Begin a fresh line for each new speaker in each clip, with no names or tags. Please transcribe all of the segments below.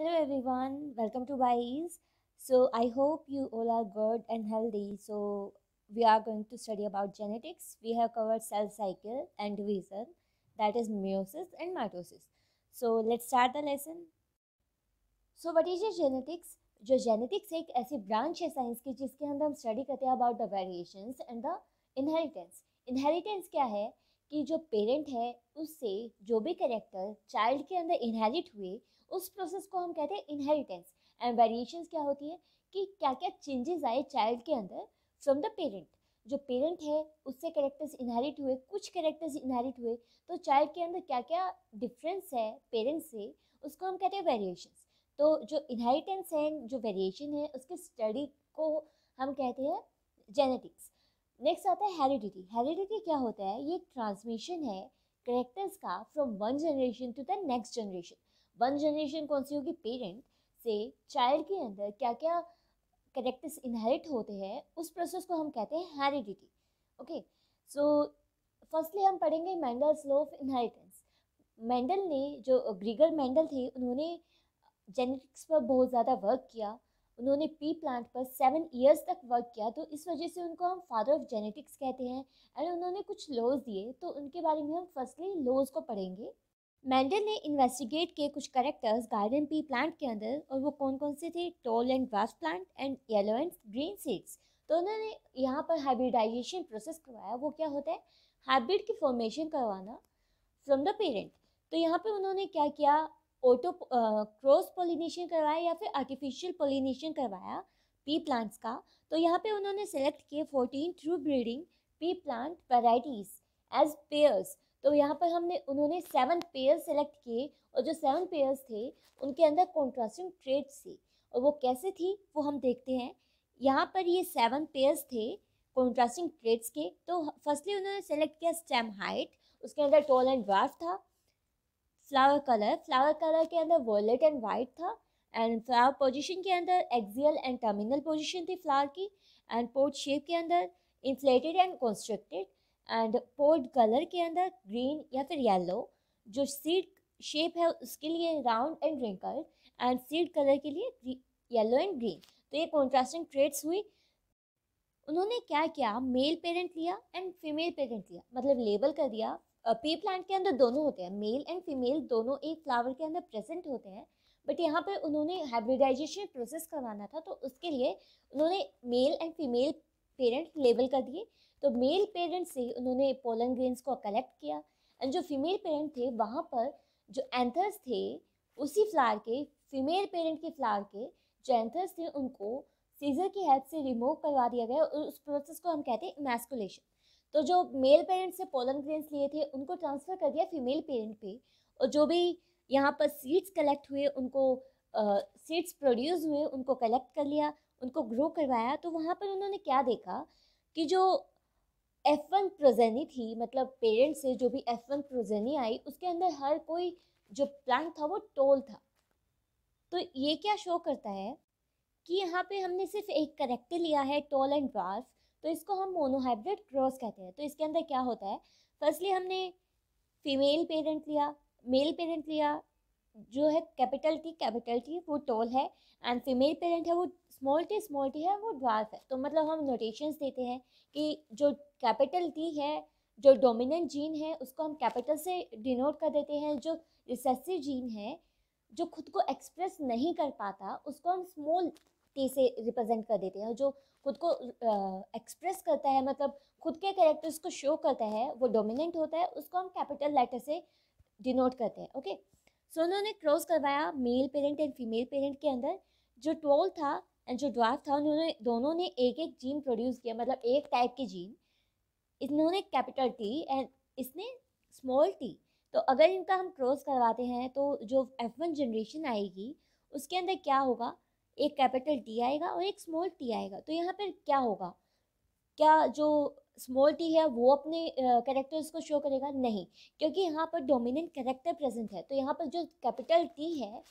Hello everyone welcome to Byju's so I hope you all are good and healthy so we are going to study about genetics we have covered cell cycle and division that is meiosis and mitosis so let's start the lesson so what is your genetics जो genetics एक ऐसी branch है science की जिसके अंदर हम study करते हैं about the variation and the inheritance inheritance क्या है कि जो पेरेंट है उससे जो भी करेक्टर चाइल्ड के अंदर इनहेरिट हुए उस प्रोसेस को हम कहते हैं इनहेरिटेंस एंड वेरिएशन क्या होती है कि क्या क्या चेंजेस आए चाइल्ड के अंदर फ्रॉम द पेरेंट जो पेरेंट है उससे करेक्टर्स इनहेरिट हुए कुछ करेक्टर्स इनहेरिट हुए तो चाइल्ड के अंदर क्या क्या डिफरेंस है पेरेंट्स से उसको हम कहते हैं वेरिएशन तो जो इनहेरिटेंस है जो वेरिएशन है उसके स्टडी को हम कहते हैं जेनेटिक्स नेक्स्ट आता है हेरिडिटी हेरिडिटी क्या होता है ये ट्रांसमिशन है करेक्टर्स का from one generation to the next generation one generation कौन सी होगी पेरेंट से चाइल्ड के अंदर क्या क्या करेक्टर्स इनहेरिट होते हैं उस प्रोसेस को हम कहते हैं हेरिडिटी ओके सो फर्स्टली हम पढ़ेंगे मैंडल्स स्लो ऑफ इनहेरिटेंस मैंडल ने जो ग्रीगर मैंडल थे उन्होंने जेनेटिक्स पर बहुत ज़्यादा वर्क किया उन्होंने पी प्लांट पर सेवन ईयर्स तक वर्क किया तो इस वजह से उनको हम फादर ऑफ जेनेटिक्स कहते हैं एंड उन्होंने कुछ लॉज दिए तो उनके बारे में हम फर्स्टली लॉज को पढ़ेंगे मैंडल ने इन्वेस्टिगेट किए कुछ करेक्टर्स गार्डन पी प्लांट के अंदर और वो कौन कौन से थे tall and grass plant and yellow and green seeds तो उन्होंने यहाँ पर हाइब्रिडाइजेशन प्रोसेस करवाया वो क्या होता है हाइब्रिड की फॉर्मेशन करवाना फ्रॉम द पेरेंट तो यहाँ पे उन्होंने क्या किया ऑटो क्रॉस पोलिनेशन करवाया या फिर आर्टिफिशियल पोलिनेशन करवाया पी प्लांट्स का तो यहाँ पे उन्होंने सेलेक्ट किए fourteen true breeding pea plant varieties as pairs तो यहाँ पर हमने उन्होंने सेवन पेयर सेलेक्ट किए और जो सेवन पेयर्स थे उनके अंदर कॉन्ट्रास्टिंग ट्रेड्स थी और वो कैसे थी वो हम देखते हैं यहाँ पर ये सेवन पेयर्स थे कॉन्ट्रास्टिंग ट्रेड्स के तो फर्स्टली उन्होंने सेलेक्ट किया स्टेम हाइट उसके अंदर टोल एंड ड्राफ था फ्लावर कलर फ्लावर कलर के अंदर वॉलेट एंड वाइट था एंड फ्लावर पोजीशन के अंदर एक्जियल एंड टर्मिनल पोजीशन थी फ्लावर की एंड पोर्ट शेप के अंदर inflated and constricted and pod colour के अंदर ग्रीन या फिर येलो जो सीड शेप है उसके लिए round and wrinkle and seed colour के लिए येलो एंड ग्रीन तो ये कॉन्ट्रास्टिंग ट्रेड्स हुई उन्होंने क्या किया मेल पेरेंट लिया एंड फीमेल पेरेंट लिया मतलब लेबल कर दिया पे प्लांट के अंदर दोनों होते हैं मेल एंड फीमेल दोनों एक फ्लावर के अंदर प्रेजेंट होते हैं बट यहाँ पर उन्होंने हाइब्रिडाइजेशन प्रोसेस करवाना था तो उसके लिए उन्होंने male and female parent label कर दिए तो मेल पेरेंट्स से उन्होंने पोलन ग्रेन्स को कलेक्ट किया एंड जो फीमेल पेरेंट थे वहाँ पर जो एंथर्स थे उसी फ्लावर के फीमेल पेरेंट के फ्लावर के जो एंथर्स थे उनको सीजर की हेल्प से रिमूव करवा दिया गया और उस प्रोसेस को हम कहते हैं मैस्कुलेशन तो जो मेल पेरेंट्स से पोलन ग्रेन्स लिए थे उनको ट्रांसफ़र कर दिया फीमेल पेरेंट पे और जो भी यहाँ पर सीड्स कलेक्ट हुए उनको सीड्स uh, प्रोड्यूस हुए उनको कलेक्ट कर लिया उनको ग्रो करवाया तो वहाँ पर उन्होंने क्या देखा कि जो एफ वन प्रोजेनी थी मतलब पेरेंट्स से जो भी एफ वन प्रोजेनी आई उसके अंदर हर कोई जो प्लांट था वो टोल था तो ये क्या शो करता है कि यहाँ पे हमने सिर्फ एक करेक्टर लिया है टोल एंड ड्वार्फ तो इसको हम मोनोहाइब्रिड क्रॉस कहते हैं तो इसके अंदर क्या होता है फर्स्टली हमने फीमेल पेरेंट लिया मेल पेरेंट लिया जो है कैपिटल टी कैपिटल टी वो टोल है एंड फीमेल पेरेंट है वो स्मॉल टी स्मॉल टी है वो ड्वार्फ है तो मतलब हम नोटेशंस देते हैं कि जो कैपिटल टी है जो डोमिनेंट जीन है उसको हम कैपिटल से डिनोट कर देते हैं जो रिसेसिव जीन है जो खुद को एक्सप्रेस नहीं कर पाता उसको हम स्मॉल टी से रिप्रेजेंट कर देते हैं जो खुद को एक्सप्रेस करता है मतलब खुद के करेक्टर्स को शो करता है वो डोमिनेंट होता है उसको हम कैपिटल लेटर से डिनोट करते हैं ओके सो उन्होंने क्रॉस करवाया male parent and female parent के अंदर जो ट्वेल्व था एंड जो ड्वार्फ था उन्होंने दोनों ने एक एक जीन प्रोड्यूस किया मतलब एक टाइप के जीन इन्होंने कैपिटल टी एंड इसने स्मॉल टी तो अगर इनका हम क्रॉस करवाते हैं तो जो एफ वन जनरेशन आएगी उसके अंदर क्या होगा एक कैपिटल टी आएगा और एक स्मॉल टी आएगा तो यहाँ पर क्या होगा क्या जो स्मॉल टी है वो अपने कैरेक्टर्स को शो करेगा नहीं क्योंकि यहाँ पर डोमिनेंट करेक्टर प्रेजेंट है तो यहाँ पर जो कैपिटल टी है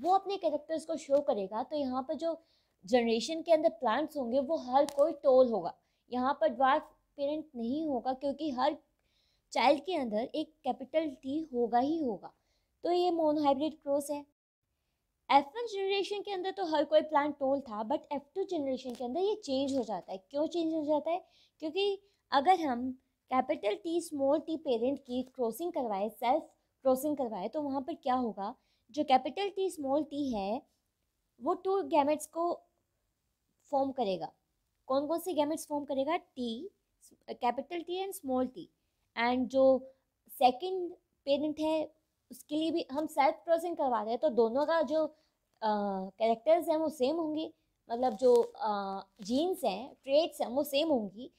वो अपने करेक्टर्स को शो करेगा तो यहाँ पर जो जनरेशन के अंदर प्लांट्स होंगे वो हर कोई टोल होगा यहाँ पर ड्वार्फ पेरेंट नहीं होगा क्योंकि हर चाइल्ड के अंदर एक कैपिटल टी होगा ही होगा तो ये मोनोहाइब्रिड क्रॉस है एफ वन जनरेशन के अंदर तो हर कोई प्लांट टोल था बट एफ टू जनरेशन के अंदर ये चेंज हो जाता है क्यों चेंज हो जाता है क्योंकि अगर हम capital T small T parent की क्रॉसिंग करवाए सेल्फ क्रॉसिंग करवाए तो वहाँ पर क्या होगा जो कैपिटल टी स्मॉल टी है वो टू गैमेट्स को फॉर्म करेगा कौन कौन से गैमेट्स फॉर्म करेगा T capital T and small T and जो सेकंड पेरेंट है उसके लिए भी हम सेल्फ क्रॉसिंग रहे हैं तो दोनों का जो कैरेक्टर्स uh, हैं वो सेम होंगे मतलब जो जीन्स हैं ट्रेड्स हैं वो सेम होंगी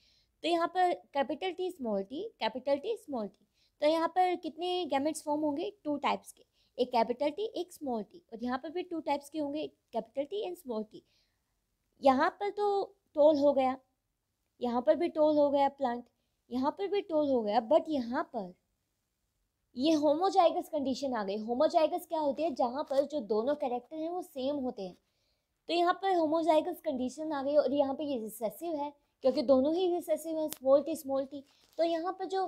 तो यहाँ पर capital T small T capital T small T तो यहाँ पर कितने गैमेट्स फॉर्म होंगे टू टाइप्स के एक कैपिटल टी एक स्मॉल टी और यहाँ पर भी टू टाइप्स के होंगे capital T and small T यहाँ पर तो टोल हो गया यहाँ पर भी टोल हो गया प्लांट यहाँ पर भी टोल हो गया बट यहाँ पर ये होमोजाइगस कंडीशन आ गई होमोजाइगस क्या होती है जहाँ पर जो दोनों कैरेक्टर हैं वो सेम होते हैं तो यहाँ पर होमोजाइगस कंडीशन आ गई और यहाँ पर ये रिसेसिव है क्योंकि दोनों ही रिसेसिव हैं स्मॉल टी स्मॉल टी तो यहाँ पर जो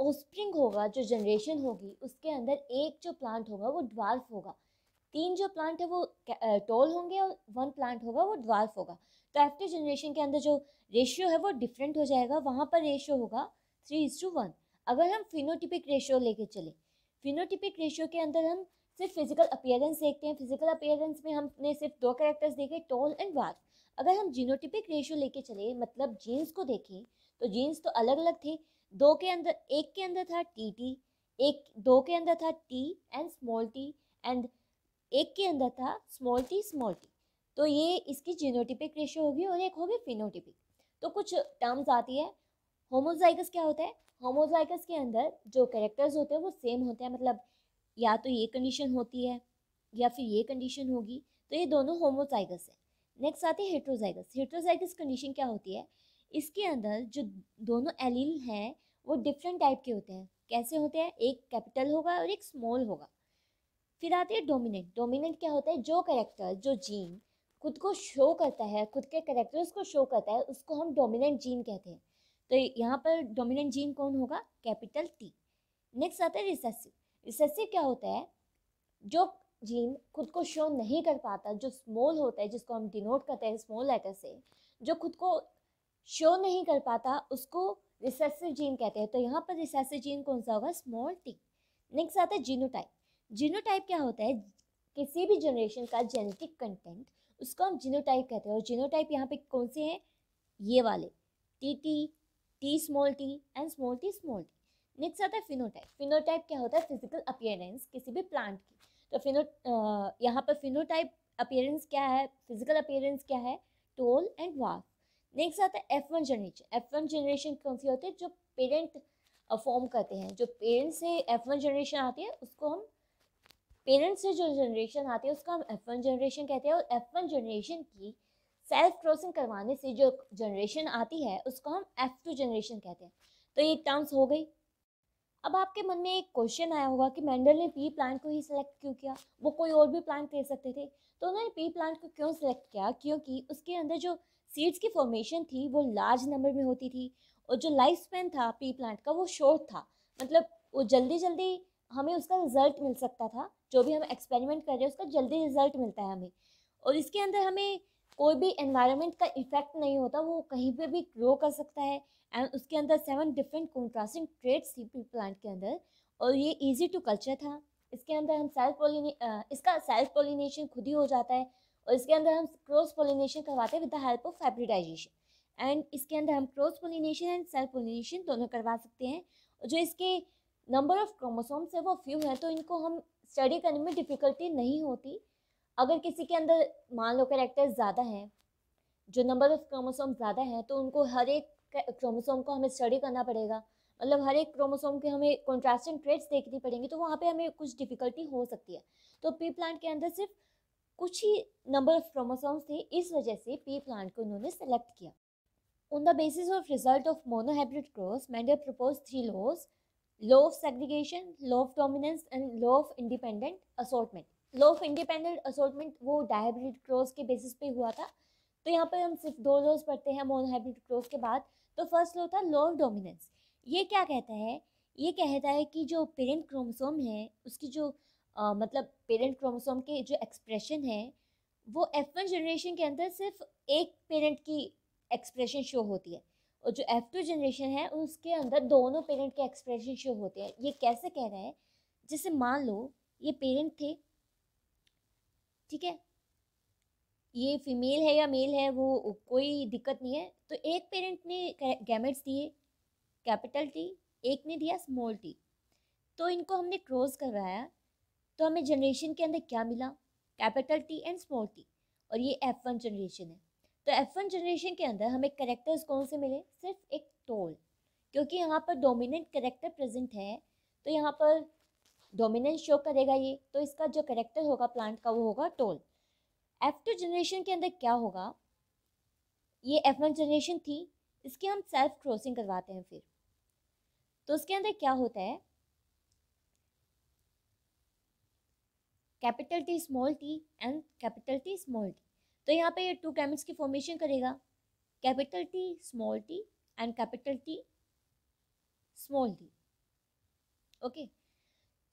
ओस्प्रिंग होगा जो जनरेशन होगी उसके अंदर एक जो प्लांट होगा वो ड्वार्फ होगा तीन जो प्लांट है वो टोल होंगे और वन प्लांट होगा वो ड्वार्फ होगा तो आफ्टर जनरेशन के अंदर जो रेशियो है वो डिफरेंट हो जाएगा वहाँ पर रेशियो होगा थ्री इज टू वन अगर हम फिनोटिपिक रेशियो लेके चले फिनोटिपिक रेशियो के अंदर हम सिर्फ फिजिकल अपियरेंस देखते हैं फिजिकल अपियरेंस में हमने सिर्फ दो करेक्टर्स देखे टोल एंड वार्फ अगर हम जीनोटिपिक रेशियो लेके चले मतलब जीन्स को देखें तो जीन्स तो अलग अलग थे दो के अंदर एक के अंदर था टी टी एक दो के अंदर था T and small T and एक के अंदर था स्मॉल टी स्मॉल टी तो ये इसकी जीनोटिपिक रेशियो होगी और एक होगी फिनोटिपिक तो कुछ टर्म्स आती है होमोजाइगस क्या होता है होमोजाइगस के अंदर जो कैरेक्टर्स होते हैं वो सेम होते हैं मतलब या तो ये कंडीशन होती है या फिर ये कंडीशन होगी तो ये दोनों होमोजाइगस है नेक्स्ट आते हैं हेट्रोजाइगस हेट्रोजाइगस कंडीशन क्या होती है इसके अंदर जो दोनों एलील हैं वो डिफरेंट टाइप के होते हैं कैसे होते हैं एक कैपिटल होगा और एक स्मॉल होगा फिर आते हैं डोमिनेंट डोमिनेंट क्या होता है जो करेक्टर जो जीन खुद को शो करता है खुद के करेक्टर्स को शो करता है उसको हम डोमिनेंट जीन कहते हैं तो यहाँ पर डोमिनेंट जीन कौन होगा कैपिटल टी नेक्स्ट आता है रिसेसिव रिसेसिव क्या होता है जो जीन खुद को शो नहीं कर पाता जो स्मॉल होता है जिसको हम डिनोट करते हैं स्मॉल लेटर से जो खुद को शो नहीं कर पाता उसको रिसेसिव जीन कहते हैं तो यहाँ पर रिसेसिव जीन कौन सा होगा स्मॉल टी नेक्स्ट आता है जीनोटाइप जीनोटाइप क्या होता है किसी भी जनरेशन का जेनेटिक कंटेंट उसको हम जीनोटाइप कहते हैं और जीनोटाइप यहाँ पे कौन से हैं ये वाले T T T small T and small T small T next आता है फिनोटाइप फिनोटाइप क्या होता है फिजिकल अपियरेंस किसी भी प्लांट की तो फिनो यहाँ पर फिनोटाइप अपियरेंस क्या है फिजिकल अपियरेंस क्या है टोल एंड वाफ नेक्स्ट आता है F one generation F one generation कौन सी होती है जो पेरेंट फॉर्म करते हैं जो पेरेंट्स से एफ वन जनरेशन आती है उसको हम पेरेंट्स से जो जनरेशन आती है उसका हम एफ वन जनरेशन कहते हैं और एफ वन जनरेशन की सेल्फ क्रॉसिंग करवाने से जो जनरेशन आती है उसको हम एफ टू जनरेशन कहते हैं तो ये टर्म्स हो गई अब आपके मन में एक क्वेश्चन आया होगा कि मैंडल ने पी प्लांट को ही सिलेक्ट क्यों किया वो कोई और भी प्लांट ले सकते थे तो उन्होंने पी प्लांट को क्यों सिलेक्ट किया क्योंकि उसके अंदर जो सीड्स की फॉर्मेशन थी वो लार्ज नंबर में होती थी और जो लाइफ स्पेन था पी प्लांट का वो शॉर्ट था मतलब वो जल्दी जल्दी हमें उसका रिजल्ट मिल सकता था जो भी हम एक्सपेरिमेंट कर रहे हैं उसका जल्दी रिजल्ट मिलता है हमें और इसके अंदर हमें कोई भी एनवायरनमेंट का इफेक्ट नहीं होता वो कहीं पे भी ग्रो कर सकता है एंड उसके अंदर सेवन डिफरेंट कॉन्ट्रास्टिंग ट्रेड्स थी प्लांट के अंदर और ये इजी टू कल्चर था इसके अंदर हम सेल्फ पोलिने इसका सेल्फ पोलिनेशन खुद ही हो जाता है और इसके अंदर हम क्रॉस पोलिनेशन करवाते हैं with the help of fertilization and इसके अंदर हम cross pollination and self pollination दोनों करवा सकते हैं जो इसके नंबर ऑफ क्रोमोसोम्स है वो फ्यू हैं तो इनको हम स्टडी करने में डिफ़िकल्टी नहीं होती अगर किसी के अंदर मान लो करेक्टर्स ज़्यादा हैं जो नंबर ऑफ क्रोमोसोम ज़्यादा हैं तो उनको हर एक क्रोमोसोम को हमें स्टडी करना पड़ेगा मतलब हर एक क्रोमोसोम के हमें कॉन्ट्रास्टिंग ट्रेड्स देखनी पड़ेंगी तो वहाँ पे हमें कुछ डिफ़िकल्टी हो सकती है तो पी प्लांट के अंदर सिर्फ कुछ ही नंबर ऑफ क्रोमोसोम्स थे इस वजह से पी प्लांट को उन्होंने सेलेक्ट किया on the basis of result of monohybrid cross Mendel propose three laws law of segregation law of dominance and law of independent assortment law of independent assortment वो dihybrid cross के basis पे हुआ था तो यहाँ पर हम सिर्फ दो लॉज पढ़ते हैं मोन मोनोहाइब्रिड क्रॉस के बाद तो फर्स्ट लॉ था लो ऑफ डोमिनेंस ये क्या कहता है ये कहता है कि जो पेरेंट क्रोमोसोम है उसकी जो आ, मतलब पेरेंट क्रोमोसोम के जो एक्सप्रेशन है वो एफ वन जनरेशन के अंदर सिर्फ एक पेरेंट की एक्सप्रेशन शो होती है और जो एफ टू जनरेशन है उसके अंदर दोनों पेरेंट के एक्सप्रेशन शो होते हैं ये कैसे कह रहे हैं जैसे मान लो ये पेरेंट थे ठीक है ये फीमेल है या मेल है वो कोई दिक्कत नहीं है तो एक पेरेंट ने गैमेट्स दिए कैपिटल टी एक ने दिया स्मॉल टी तो इनको हमने क्रॉस करवाया तो हमें जनरेशन के अंदर क्या मिला capital T and small T और ये एफ वन जनरेशन है तो एफ वन जनरेशन के अंदर हमें करेक्टर्स कौन से मिले सिर्फ एक टोल क्योंकि यहाँ पर डोमिनेंट करेक्टर प्रेजेंट है तो यहाँ पर डोमिनेंस शो करेगा ये तो इसका जो करेक्टर होगा प्लांट का वो होगा टोल एफ टू जनरेशन के अंदर क्या होगा ये एफ वन जनरेशन थी इसकी हम सेल्फ क्रॉसिंग करवाते हैं फिर तो उसके अंदर क्या होता है capital T small T and capital T small T तो यहाँ पे टू गैमेट्स की फॉर्मेशन करेगा capital T small T and capital T small T okay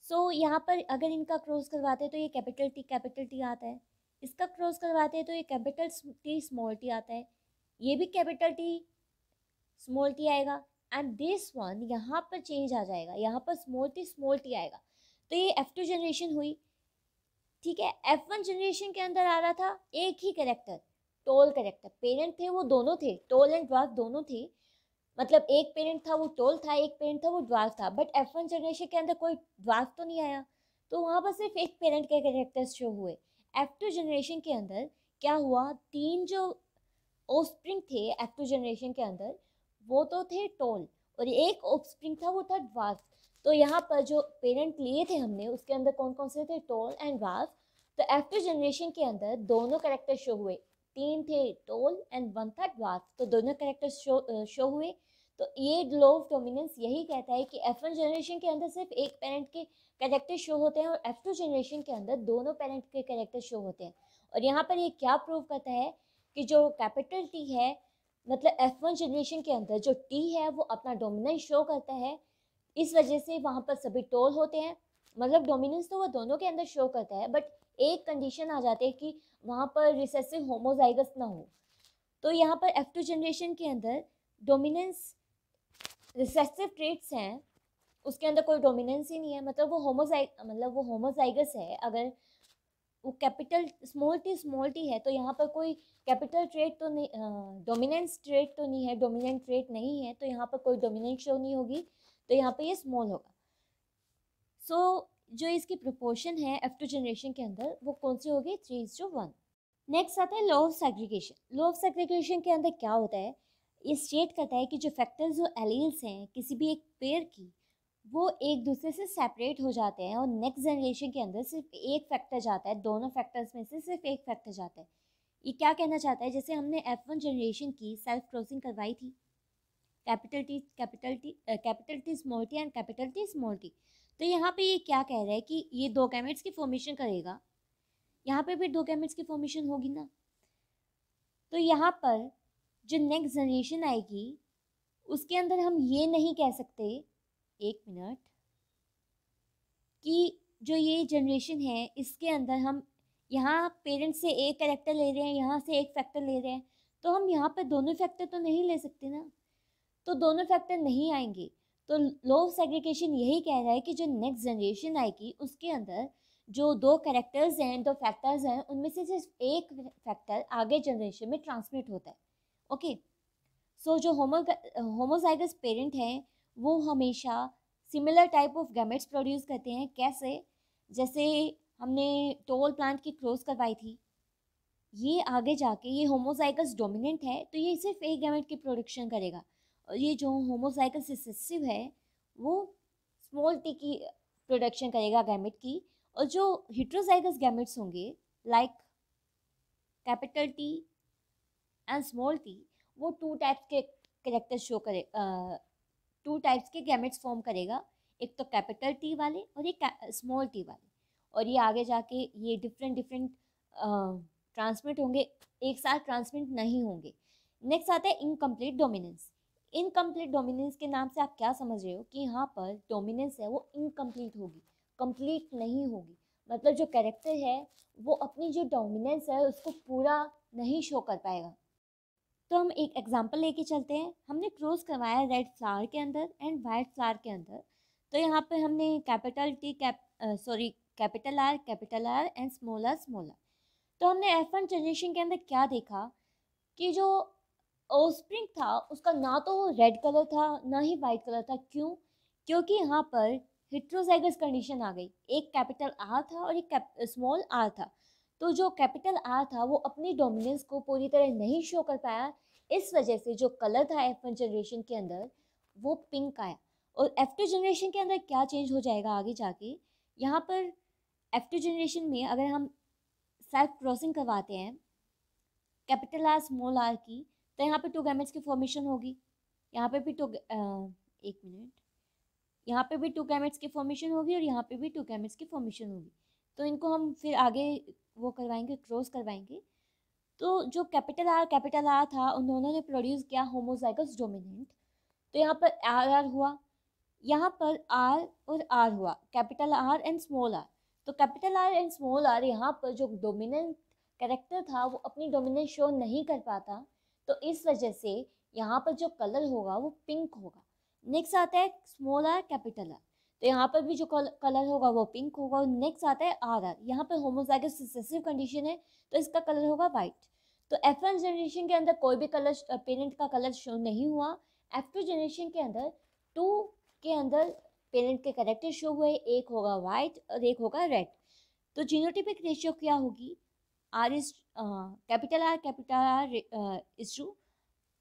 so यहाँ पर अगर इनका क्रॉस करवाते हैं तो ये कैपिटल टी कैपिटल टी आता है इसका क्रॉस करवाते हैं तो ये कैपिटल टी स्मॉल टी आता है ये भी कैपिटल टी स्मॉल टी आएगा एंड दिस वन यहाँ पर चेंज आ जाएगा यहाँ पर स्मॉल टी स्मॉल टी आएगा तो ये एफ टू जनरेशन हुई ठीक है एफ वन जनरेशन के अंदर आ रहा था एक ही करेक्टर टोल करेक्टर पेरेंट थे वो दोनों थे टोल एंड ड्वार्फ दोनों थे मतलब एक पेरेंट था वो टोल था एक पेरेंट था वो ड्वार्फ था बट एफ वन जनरेशन के अंदर कोई ड्वार्फ तो नहीं आया तो वहाँ पर सिर्फ एक पेरेंट के करेक्टर्स शो हुए एफ टू जनरेशन के अंदर क्या हुआ तीन जो ओस्प्रिंग थे एफ टू जनरेशन के अंदर वो तो थे टोल और एक ओस्प्रिंग था वो था ड्वार्फ तो यहाँ पर जो पेरेंट लिए थे हमने उसके अंदर कौन कौन से थे टोल एंड वाफ तो एफ टू जनरेशन के अंदर दोनों करेक्टर शो हुए तीन थे टोल एंड वन था ड्वार्फ तो दोनों करेक्टर शो शो हुए तो ये ग्लोव डोमिनेंस यही कहता है कि एफ वन जनरेशन के अंदर सिर्फ एक पेरेंट के करेक्टर शो होते हैं और एफ टू जनरेशन के अंदर दोनों पेरेंट के करेक्टर शो होते हैं और यहाँ पर ये क्या प्रूव करता है कि जो कैपिटल टी है मतलब एफ वन जनरेशन के अंदर जो टी है वो अपना डोमिनेंस शो करता है इस वजह से वहाँ पर सभी टोल होते हैं मतलब डोमिनेंस तो वो दोनों के अंदर शो करता है बट एक कंडीशन आ जाती है कि वहाँ पर रिसेसिव होमोजाइगस ना हो तो यहाँ पर एफ टू जनरेशन के अंदर डोमिनेंस रिसेसिव ट्रेट्स हैं उसके अंदर कोई डोमिनेंस ही नहीं है मतलब वो होमोजाइ मतलब वो होमोजाइगस है अगर वो capital small T small T है तो यहाँ पर कोई कैपिटल ट्रेड तो नहीं डोमिनेंस ट्रेड तो नहीं है डोमिनेंट ट्रेड नहीं है तो यहाँ पर कोई डोमिनेंट शो नहीं होगी तो यहाँ पे ये स्मॉल होगा सो so, जो इसकी प्रोपोर्शन है एफ टू जनरेशन के अंदर वो कौन सी होगी three is to one next आता है law of segregation law of segregation के अंदर क्या होता है ये स्टेट करता है कि जो फैक्टर्स जो एलील्स हैं किसी भी एक पेयर की वो एक दूसरे से सेपरेट हो जाते हैं और नेक्स्ट जनरेशन के अंदर सिर्फ एक फैक्टर जाता है दोनों फैक्टर्स में से सिर्फ एक फैक्टर जाता है ये क्या कहना चाहता है जैसे हमने एफ वन जनरेशन की सेल्फ क्रॉसिंग करवाई थी capital T capital T capital T small T and capital T small T तो यहाँ पे ये क्या कह रहा है कि ये दो कैमेट्स की फॉर्मेशन करेगा यहाँ पे भी दो कैमेट्स की फॉर्मेशन होगी ना तो यहाँ पर जो नेक्स्ट जनरेशन आएगी उसके अंदर हम ये नहीं कह सकते एक मिनट कि जो ये जनरेशन है इसके अंदर हम यहाँ पेरेंट्स से एक करेक्टर ले रहे हैं यहाँ से एक फैक्टर ले रहे हैं तो हम यहाँ पर दोनों फैक्टर तो नहीं ले सकते ना तो दोनों फैक्टर नहीं आएंगे तो लो सेग्रीगेशन यही कह रहा है कि जो नेक्स्ट जनरेशन आएगी उसके अंदर जो दो करेक्टर्स हैं दो फैक्टर्स हैं उनमें से सिर्फ एक फैक्टर आगे जनरेशन में ट्रांसमिट होता है ओके सो so, जो होमो होमोजाइगस पेरेंट हैं वो हमेशा similar type of gametes produce करते हैं कैसे जैसे हमने टोल प्लांट की क्लोज करवाई थी ये आगे जाके ये होमोजाइगस डोमिनेंट है तो ये सिर्फ एक गैमेट की प्रोडक्शन करेगा ये जो होमोसाइकल सिसेसिव है वो स्मॉल टी की प्रोडक्शन करेगा गैमेट की और जो हिट्रोसाइकस गैमेट्स होंगे like capital T and small T वो टू टाइप्स के करेक्टर शो करे टू टाइप्स के गैमेट्स फॉर्म करेगा एक तो कैपिटल टी वाले और एक स्मॉल टी वाले और ये आगे जाके ये डिफरेंट डिफरेंट ट्रांसमिट होंगे एक साथ ट्रांसमिट नहीं होंगे नेक्स्ट आता है इनकम्प्लीट डोमिनेंस इनकम्प्लीट डोमिनेंस के नाम से आप क्या समझ रहे हो कि यहाँ पर डोमिनेंस है वो इनकम्प्लीट होगी कंप्लीट नहीं होगी मतलब जो कैरेक्टर है वो अपनी जो डोमिनेंस है उसको पूरा नहीं शो कर पाएगा तो हम एक एग्जांपल लेके चलते हैं हमने क्रॉस करवाया रेड फ्लावर के अंदर एंड वाइट फ्लावर के अंदर तो यहाँ पे हमने capital T cap sorry capital R capital R and smaller smaller तो हमने एफ वन जनरेशन के अंदर क्या देखा कि जो ओस्प्रिंग था उसका ना तो रेड कलर था ना ही वाइट कलर था क्यों क्योंकि यहाँ पर हिट्रोजाइगस कंडीशन आ गई एक कैपिटल आर था और एक स्मॉल आर था तो जो कैपिटल आर था वो अपनी डोमिनेंस को पूरी तरह नहीं शो कर पाया इस वजह से जो कलर था एफ वन जनरेशन के अंदर वो पिंक आया और एफ टू जनरेशन के अंदर क्या चेंज हो जाएगा आगे जाके यहाँ पर एफ टू जनरेशन में अगर हम सेल्फ क्रॉसिंग करवाते हैं कैपिटल आर स्मॉल आर की तो यहाँ पे टू गैमेट्स की फॉर्मेशन होगी यहाँ पे भी टू एक मिनट यहाँ पे भी टू गैमेट्स की फॉर्मेशन होगी और यहाँ पे भी टू गैमेट्स की फॉर्मेशन होगी तो इनको हम फिर आगे वो करवाएंगे क्रॉस करवाएंगे तो जो कैपिटल आर कैपिटल आर था उन दोनों ने प्रोड्यूस किया होमोजाइगस डोमिनेंट तो यहाँ पर आर आर हुआ यहाँ पर आर और आर हुआ capital R and small R तो capital R and small R यहाँ पर जो डोमिनेंट कैरेक्टर था वो अपनी डोमिनेंस शो नहीं कर पाता तो इस वजह से यहाँ पर जो कलर होगा वो पिंक होगा नेक्स्ट आता है स्मॉल आर कैपिटल आर तो यहाँ पर भी जो कलर होगा वो पिंक होगा और नेक्स्ट आता है आर आर यहाँ पर होमोजाइगसिव कंडीशन है तो इसका कलर होगा वाइट तो एफ वन जनरेशन के अंदर कोई भी कलर पेरेंट का कलर शो नहीं हुआ एफ टू जनरेशन के अंदर टू के अंदर पेरेंट के करेक्टर शो हुए एक होगा वाइट और एक होगा रेड तो जीनोटिपिक रेशियो क्या होगी R is capital R capital R is to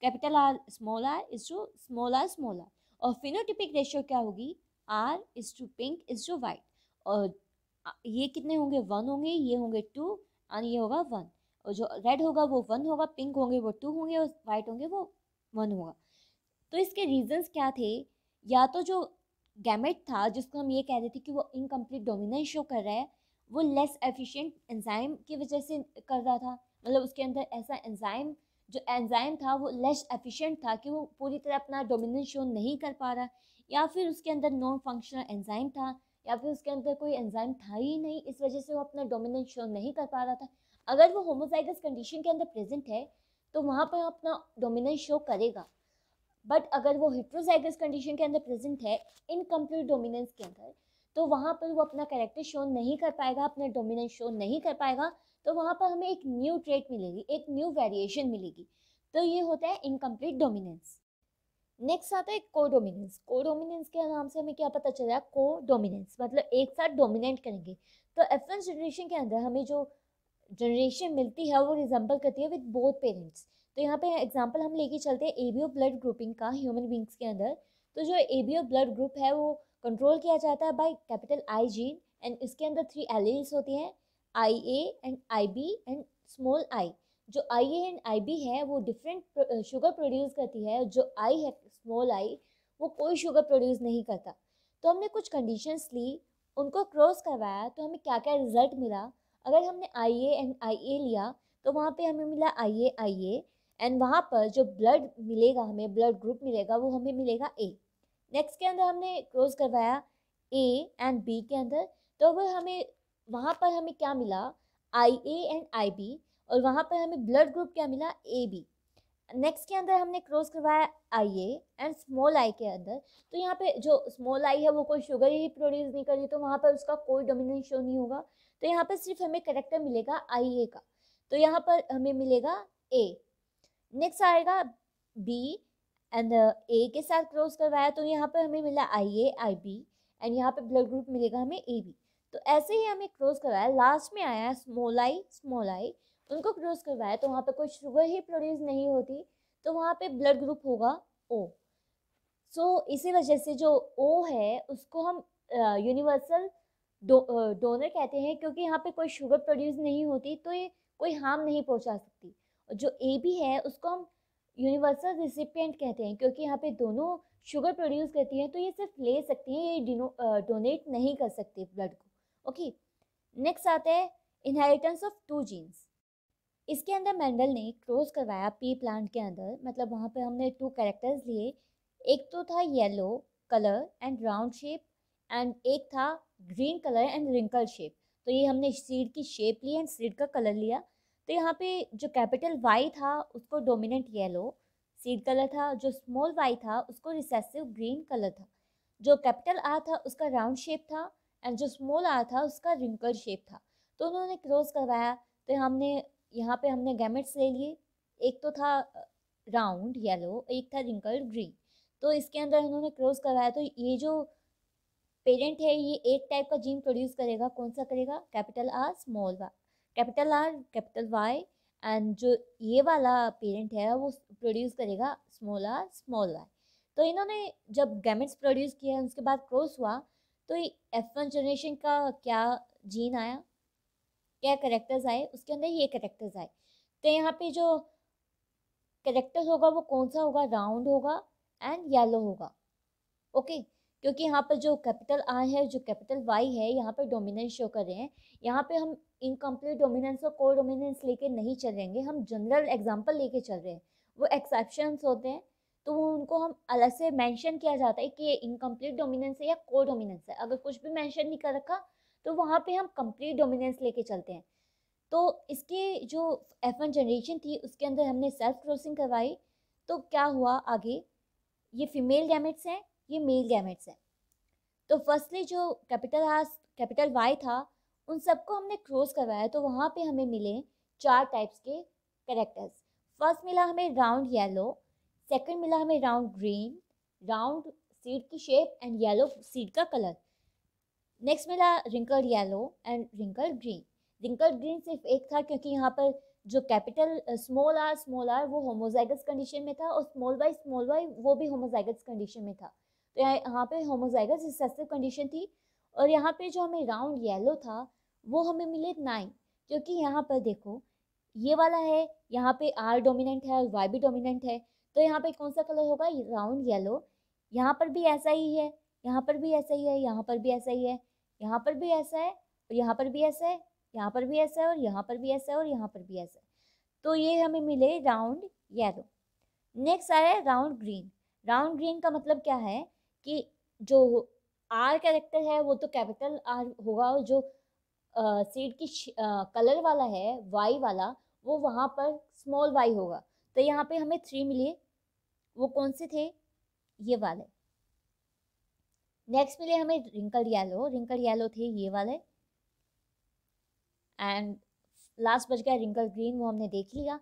capital R small R is to small R small R और फिनोटिपिक रेशियो क्या होगी R is to pink is to white और ये कितने होंगे वन होंगे ये होंगे टू और ये होगा वन और जो रेड होगा वो वन होगा पिंक होंगे वो टू होंगे और वाइट होंगे वो वन होगा तो इसके रीजंस क्या थे या तो जो गैमेट था जिसको हम ये कह रहे थे कि वो इनकम्प्लीट डोमिनेंस शो कर रहा है वो लेस एफिशिएंट एंजाइम की वजह से कर रहा था मतलब उसके अंदर ऐसा एंजाइम जो एंजाइम था वो लेस एफिशिएंट था कि वो पूरी तरह अपना डोमिनेंस शो नहीं कर पा रहा या फिर उसके अंदर नॉन फंक्शनल एंजाइम था या फिर उसके अंदर कोई एंजाइम था ही नहीं इस वजह से वो अपना डोमिनेंस शो नहीं कर पा रहा था अगर वो होमोजाइगस कंडीशन के अंदर प्रेजेंट है तो वहाँ पर अपना डोमिनेंस शो करेगा बट अगर वो हिट्रोजाइगस कंडीशन के अंदर प्रेजेंट है इनकम्प्लीट डोमिनेंस के अंदर तो वहाँ पर वो अपना करेक्टर शो नहीं कर पाएगा अपना डोमिनेंस शो नहीं कर पाएगा तो वहाँ पर हमें एक न्यू ट्रेट मिलेगी एक न्यू वेरिएशन मिलेगी तो ये होता है इनकम्प्लीट डोमिनेंस नेक्स्ट आता है को डोमिनेंस को डोमिनेंस के नाम से हमें क्या पता चला को डोमिनेंस मतलब एक साथ डोमिनेट करेंगे तो वन जनरेशन के अंदर हमें जो जनरेशन मिलती है वो रिजम्बल करती है विद बोथ पेरेंट्स तो यहाँ पे एग्जांपल हम लेके चलते हैं A B O blood grouping का ह्यूमन बींग्स के अंदर तो जो A B O blood group है वो कंट्रोल किया जाता है by capital I gene and इसके अंदर थ्री एलील्स होती हैं I A and I B and small I जो I A and I B है वो डिफरेंट शुगर प्रोड्यूस करती है जो आई है स्मॉल आई वो कोई शुगर प्रोड्यूस नहीं करता तो हमने कुछ कंडीशंस ली उनको क्रॉस करवाया तो हमें क्या क्या रिजल्ट मिला अगर हमने आई ए एंड आई ए लिया तो वहाँ पे हमें मिला आई ए आई ए एंड वहाँ पर जो ब्लड मिलेगा हमें ब्लड ग्रुप मिलेगा वो हमें मिलेगा ए नेक्स्ट के अंदर हमने क्लोज करवाया ए एंड बी के अंदर तो वह हमें वहाँ पर हमें क्या मिला आई ए एंड आई बी और वहाँ पर हमें ब्लड ग्रुप क्या मिला ए बी नेक्स्ट के अंदर हमने क्रॉस करवाया आई ए एंड स्मॉल आई के अंदर तो यहाँ पे जो स्मॉल आई है वो कोई शुगर ही प्रोड्यूस नहीं कर रही तो वहाँ पर उसका कोई डोमिनेंस शो नहीं होगा तो यहाँ पर सिर्फ हमें करेक्टर मिलेगा आई ए का तो यहाँ पर हमें मिलेगा ए नेक्स्ट आएगा बी एंड ए के साथ क्रॉस करवाया तो यहाँ पर हमें मिला आई ए आई बी एंड यहाँ पे ब्लड ग्रुप मिलेगा हमें ए बी तो ऐसे ही हमें क्रॉस करवाया लास्ट में आया स्मॉल आई स्मॉल आई उनको क्रॉस करवाया तो वहाँ पे कोई शुगर ही प्रोड्यूस नहीं होती तो वहाँ पे ब्लड ग्रुप होगा ओ सो so, इसी वजह से जो ओ है उसको हम यूनिवर्सल डो, डोनर कहते हैं क्योंकि यहाँ पे कोई शुगर प्रोड्यूस नहीं होती तो ये कोई हार्म नहीं पहुँचा सकती और जो ए बी है उसको हम यूनिवर्सल रिसिपियंट कहते हैं क्योंकि यहाँ पे दोनों शुगर प्रोड्यूस करती हैं तो ये सिर्फ ले सकती हैं ये डोनेट नहीं कर सकते ब्लड को ओके नेक्स्ट आता है इनहेरिटेंस ऑफ टू जीन्स इसके अंदर मेंडल ने क्रॉस करवाया पी प्लांट के अंदर मतलब वहाँ पे हमने टू कैरेक्टर्स लिए एक तो था yellow colour and round shape and एक था green colour and wrinkle shape तो ये हमने सीड की शेप ली एंड सीड का कलर लिया तो यहाँ पे जो कैपिटल वाई था उसको डोमिनेंट येलो सीड कलर था जो स्मॉल वाई था उसको रिसेसिव ग्रीन कलर था जो कैपिटल आर था उसका राउंड शेप था एंड जो स्मॉल आर था उसका रिंकल शेप था तो उन्होंने क्रॉस करवाया तो हमने यहाँ पे हमने गैमेट्स ले लिए एक तो था राउंड येलो एक था रिंकल्ड ग्रीन तो इसके अंदर उन्होंने क्रॉस करवाया तो ये जो पेरेंट है ये एक टाइप का जीन प्रोड्यूस करेगा कौन सा करेगा capital R small Y capital R capital Y and जो ये वाला पेरेंट है वो प्रोड्यूस करेगा स्मॉल आर स्मॉल वाई तो इन्होंने जब गैमेट्स प्रोड्यूस किया उसके बाद क्रॉस हुआ तो एफ वन जनरेशन का क्या जीन आया क्या करेक्टर्स आए उसके अंदर ये करेक्टर्स आए तो यहाँ पे जो करेक्टर्स होगा वो कौन सा होगा राउंड होगा एंड येलो होगा ओके okay? क्योंकि यहाँ पर जो कैपिटल आई है जो कैपिटल वाई है यहाँ पर डोमिनेंस शो कर रहे हैं यहाँ पे हम इनकम्प्लीट डोमिनेंस और को डोमिनेंस लेके नहीं चलेंगे हम जनरल एग्जाम्पल लेके चल रहे हैं वो एक्सेप्शंस होते हैं तो वो उनको हम अलग से मैंशन किया जाता है कि ये इनकम्प्लीट डोमिनेंस है या को डोमिनेंस है अगर कुछ भी मैंशन नहीं कर रखा तो वहाँ पर हम कम्प्लीट डोमिनेंस लेके चलते हैं तो इसके जो एफ वन जनरेशन थी उसके अंदर हमने सेल्फ क्रॉसिंग करवाई तो क्या हुआ आगे ये फीमेल गैमेट्स हैं ये मेल गैमेट्स हैं तो फर्स्टली जो कैपिटल आर कैपिटल वाई था उन सबको हमने क्रॉस करवाया तो वहाँ पे हमें मिले चार टाइप्स के करेक्टर्स फर्स्ट मिला हमें राउंड येलो सेकंड मिला हमें राउंड ग्रीन राउंड सीड की शेप एंड येलो सीड का कलर नेक्स्ट मिला wrinkled yellow and wrinkled green wrinkled green सिर्फ एक था क्योंकि यहाँ पर जो capital small R small R वो होमोजाइगस कंडीशन में था और स्मॉल वाई स्मॉल वाई वो भी होमोजाइगस कंडीशन में था तो यहाँ पे होमोजाइगस रिसेसिव कंडीशन थी और यहाँ पे जो हमें राउंड येलो था वो हमें मिले नाइन क्योंकि यहाँ पर देखो ये वाला है यहाँ पे आर डोमिनेंट है और वाई भी डोमिनेंट है तो यहाँ पे कौन सा कलर होगा राउंड येलो यहाँ पर भी ऐसा ही है यहाँ पर भी ऐसा ही है यहाँ पर भी ऐसा ही है यहाँ पर भी ऐसा है और यहाँ पर भी ऐसा है यहाँ पर भी ऐसा है और यहाँ पर भी ऐसा है और यहाँ पर भी ऐसा है तो ये हमें मिले राउंड येलो नेक्स्ट आया है राउंड ग्रीन राउंड ग्रीन का मतलब क्या है कि जो आर कैरेक्टर है वो तो कैपिटल आर होगा और जो सीट की कलर वाला है वाई वाला वो वहाँ पर स्मॉल वाई होगा तो यहाँ पे हमें थ्री मिले वो कौन से थे ये वाले नेक्स्ट मिले हमें रिंकल येलो रिंकल येलो थे ये वाले एंड लास्ट बच गया रिंकल ग्रीन वो हमने देख लिया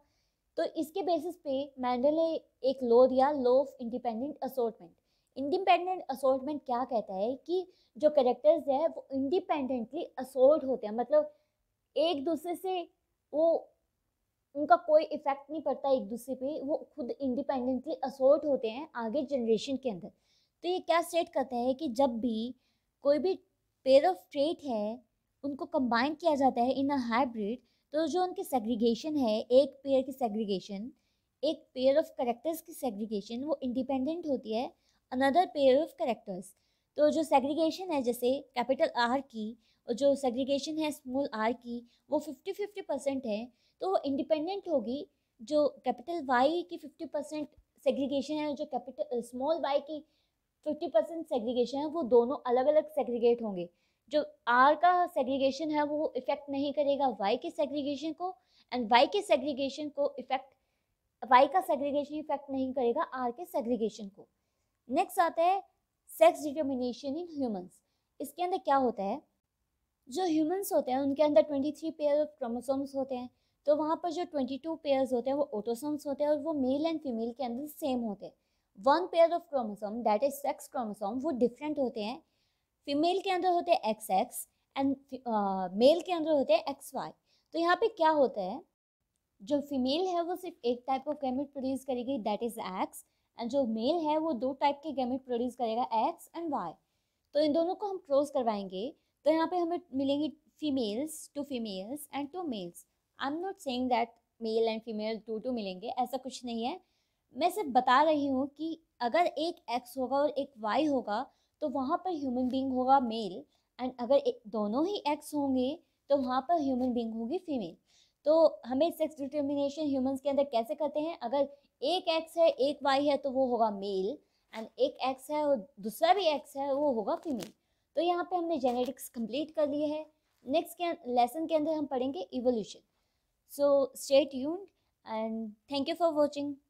तो इसके बेसिस पे मैंडल ने एक लो दिया law of independent assortment independent assortment क्या कहता है कि जो करेक्टर्स है वो इंडिपेंडेंटली असोल्ट होते हैं मतलब एक दूसरे से वो उनका कोई इफेक्ट नहीं पड़ता एक दूसरे पे वो खुद इंडिपेंडेंटली असोल्ट होते हैं आगे जनरेशन के अंदर तो ये क्या स्टेट करता है कि जब भी कोई भी पेयर ऑफ ट्रेट है उनको कंबाइन किया जाता है इन अ हाइब्रिड तो जो उनकी सेग्रीगेशन है एक पेयर की सेग्रीगेशन एक पेयर ऑफ करेक्टर्स की सेग्रीगेशन वो इंडिपेंडेंट होती है अनदर पेयर ऑफ करेक्टर्स तो जो सेग्रीगेशन है जैसे कैपिटल आर की और जो सेग्रीगेशन है स्मॉल आर की वो फिफ्टी फिफ्टी परसेंट है तो वो इंडिपेंडेंट होगी जो कैपिटल वाई की फिफ्टी परसेंट सेग्रीगेशन है जो कैपिटल स्मॉल वाई की फिफ्टी परसेंट सेग्रीगेशन है वो दोनों अलग अलग सेग्रीगेट होंगे जो आर का सेग्रीगेशन है वो इफ़ेक्ट नहीं करेगा वाई के सेग्रीगेशन को एंड वाई के सेग्रीगेशन को इफ़ेक्ट वाई का सेग्रीगेशन इफ़ेक्ट नहीं करेगा आर के सेग्रीगेशन को नेक्स्ट आता है सेक्स डिटर्मिनेशन इन ह्यूमंस इसके अंदर क्या होता है जो ह्यूमंस होते हैं उनके अंदर twenty three pair of chromosomes होते हैं तो वहाँ पर जो ट्वेंटी टू पेयर्स होते हैं वो ओटोसोम्स होते हैं और वो मेल एंड फीमेल के अंदर सेम होते हैं one pair of chromosome that is sex chromosome वो डिफरेंट होते हैं फीमेल के अंदर होते हैं एक्स एक्स एंड मेल के अंदर होते हैं एक्स वाई तो यहाँ पे क्या होता है जो फीमेल है वो सिर्फ एक टाइप ऑफ गैमेट प्रोड्यूस करेगी दैट इज एक्स एंड जो मेल है वो दो टाइप के गैमेट प्रोड्यूस करेगा एक्स एंड वाई तो इन दोनों को हम क्रॉस करवाएंगे तो यहाँ पे हमें मिलेंगी females two females and two males I am not saying that male and female two two मिलेंगे ऐसा कुछ नहीं है मैं सिर्फ बता रही हूँ कि अगर एक एक्स होगा और एक वाई होगा तो वहाँ पर ह्यूमन बींग होगा मेल एंड अगर एक, दोनों ही एक्स होंगे तो वहाँ पर ह्यूमन बींग होगी फीमेल तो हमें सेक्स डिटर्मिनेशन ह्यूमंस के अंदर कैसे करते हैं अगर एक एक्स है एक वाई है तो वो होगा मेल एंड एक एक्स है और दूसरा भी एक्स है वो होगा फीमेल तो यहाँ पे हमने जेनेटिक्स कंप्लीट कर लिए है नेक्स्ट के लेसन के अंदर हम पढ़ेंगे इवोल्यूशन सो स्टेट यून and thank you for watching